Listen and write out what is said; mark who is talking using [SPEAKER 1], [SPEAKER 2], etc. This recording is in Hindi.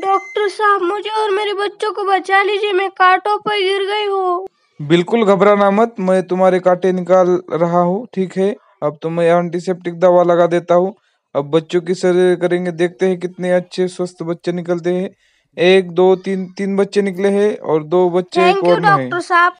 [SPEAKER 1] डॉक्टर साहब मुझे और मेरे बच्चों को बचा लीजिए मैं कांटों पर गिर गई हूँ
[SPEAKER 2] बिल्कुल घबराना मत मैं तुम्हारे कांटे निकाल रहा हूँ ठीक है अब तो मैं एंटीसेप्टिक दवा लगा देता हूँ अब बच्चों की सर्जरी करेंगे देखते हैं कितने अच्छे स्वस्थ बच्चे निकलते हैं एक दो तीन तीन बच्चे निकले हैं और दो बच्चे डॉक्टर
[SPEAKER 3] साहब